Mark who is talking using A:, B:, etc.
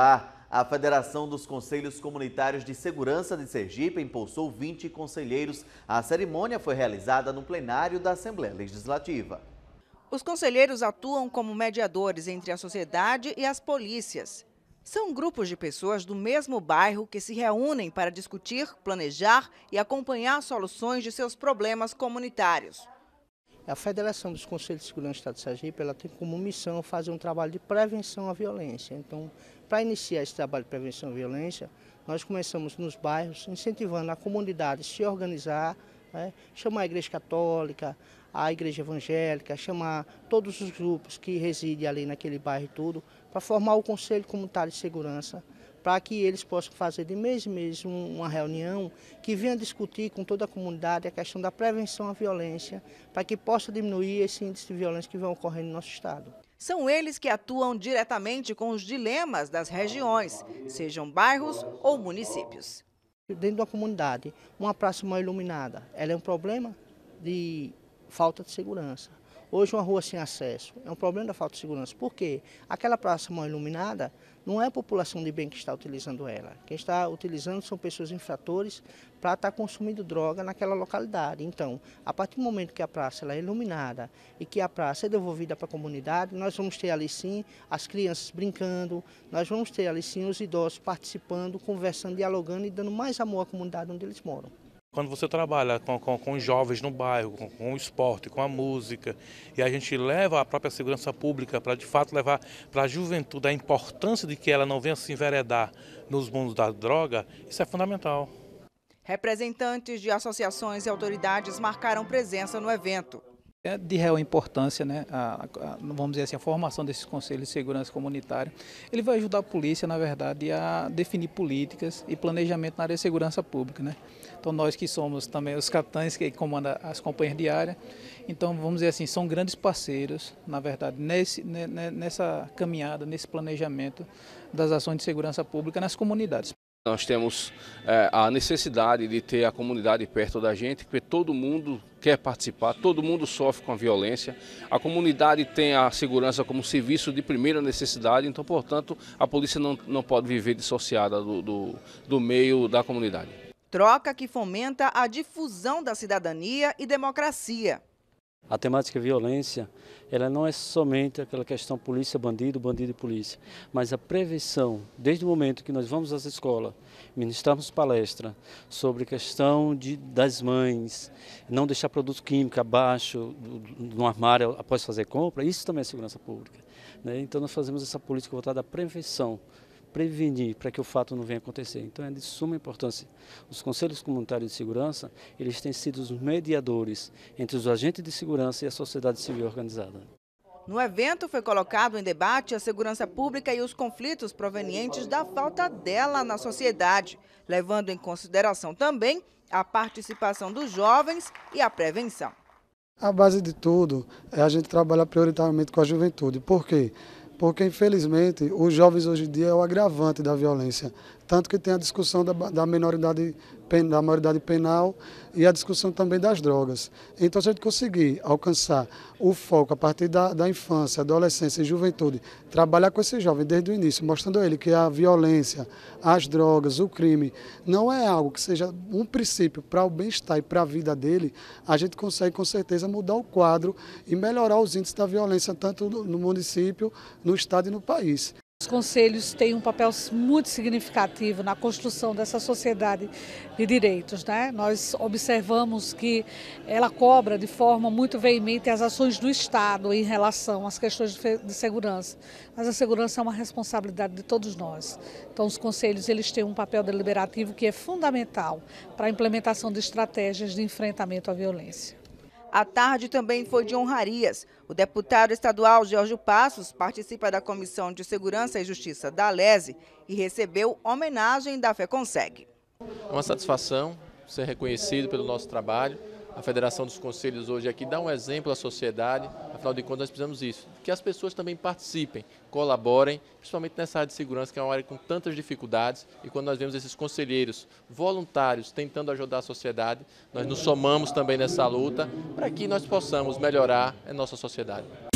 A: popular. A Federação dos Conselhos Comunitários de Segurança de Sergipe impulsou 20 conselheiros. A cerimônia foi realizada no plenário da Assembleia Legislativa.
B: Os conselheiros atuam como mediadores entre a sociedade e as polícias. São grupos de pessoas do mesmo bairro que se reúnem para discutir, planejar e acompanhar soluções de seus problemas comunitários.
C: É a Federação dos Conselhos de Segurança do Estado de Sergipe ela tem como missão fazer um trabalho de prevenção à violência. Então, para iniciar esse trabalho de prevenção à violência, nós começamos nos bairros, incentivando a comunidade a se organizar, né? chamar a Igreja Católica, a Igreja Evangélica, chamar todos os grupos que residem ali naquele bairro e tudo, para formar o Conselho Comunitário de Segurança para que eles possam fazer de mês em mês uma reunião que venha discutir com toda a comunidade a questão da prevenção à violência, para que possa diminuir esse índice de violência que vem ocorrendo no nosso Estado.
B: São eles que atuam diretamente com os dilemas
C: das regiões, sejam bairros ou municípios. Dentro da comunidade, uma praça mal iluminada, ela é um problema de falta de segurança. Hoje uma rua sem acesso é um problema da falta de segurança. Por quê? Aquela praça mal iluminada não é a população de bem que está utilizando ela. Quem está utilizando são pessoas infratores para estar consumindo droga naquela localidade. Então, a partir do momento que a praça é iluminada e que a praça é devolvida para a comunidade, nós vamos ter ali sim as crianças brincando, nós vamos ter ali sim os idosos participando, conversando, dialogando e dando mais amor à comunidade onde eles moram.
B: Quando você trabalha com, com, com jovens no bairro, com, com, o esporte, com a música, e a gente leva a própria segurança pública para de fato levar para a juventude a importância de que
A: ela não venha se enveredar nos mundos da droga, isso é fundamental.
B: Representantes de associações e autoridades marcaram presença no evento.
A: É de real importância, né, a, a, vamos dizer assim, a formação desses conselhos de segurança comunitária. Ele vai ajudar a polícia, na verdade, a definir políticas e planejamento na área de segurança pública. Né? Então, nós que somos também os capitães que comandam as companhias de área, então, vamos dizer assim, são grandes parceiros, na verdade, nesse, né, né, nessa caminhada, nesse planejamento das ações de segurança pública nas comunidades.
C: Nós temos é, a necessidade de ter a comunidade perto da gente, porque todo mundo quer participar, todo mundo sofre com a violência. A comunidade tem a segurança como serviço de primeira necessidade, então, portanto, a polícia não, não pode viver dissociada do, do, do meio da comunidade.
B: Troca que fomenta a difusão da cidadania e democracia.
A: A temática violência, ela não é somente aquela questão polícia-bandido, bandido e polícia, mas a prevenção, desde o momento que nós vamos às escolas, ministrarmos palestra sobre questão de, das mães, não deixar produto químico abaixo do, no armário após fazer compra, isso também é segurança pública. Né? Então nós fazemos essa política voltada à prevenção prevenir para que o fato não venha acontecer. Então é de suma importância. Os conselhos comunitários de segurança, eles têm sido os mediadores entre os agentes de segurança e a sociedade civil organizada.
B: No evento foi colocado em debate a segurança pública e os conflitos provenientes da falta dela na sociedade, levando em consideração também a participação dos jovens e a prevenção.
A: A base de tudo é a gente trabalhar prioritariamente com a juventude. Por quê? porque infelizmente os jovens hoje em dia é o agravante da violência, tanto que tem a discussão da, da menoridade da maioridade penal e a discussão também das drogas. Então, se a gente conseguir alcançar o foco a partir da, da infância, adolescência e juventude, trabalhar com esse jovem desde o início, mostrando a ele que a violência, as drogas, o crime, não é algo que seja um princípio para o bem-estar e para a vida dele, a gente consegue com certeza mudar o quadro e melhorar os índices da violência, tanto no município, no estado e no país.
B: Os conselhos têm um papel muito significativo na construção dessa sociedade de direitos. Né? Nós observamos que ela cobra de forma muito veemente as ações do Estado em relação às questões de segurança. Mas a segurança é uma responsabilidade de todos nós. Então, os conselhos eles têm um papel deliberativo que é fundamental para a implementação de estratégias de enfrentamento à violência. A tarde também foi de honrarias. O deputado estadual Jorge Passos participa da Comissão de Segurança e Justiça da Lese e recebeu homenagem da FEConseg.
C: É uma satisfação ser reconhecido pelo nosso trabalho a Federação dos Conselhos hoje aqui dá um exemplo à sociedade, afinal de contas nós precisamos disso, que as pessoas também participem, colaborem, principalmente nessa área de segurança que é uma área com tantas dificuldades e quando nós vemos esses conselheiros voluntários tentando ajudar a sociedade, nós nos somamos também nessa luta para que nós possamos melhorar a nossa sociedade.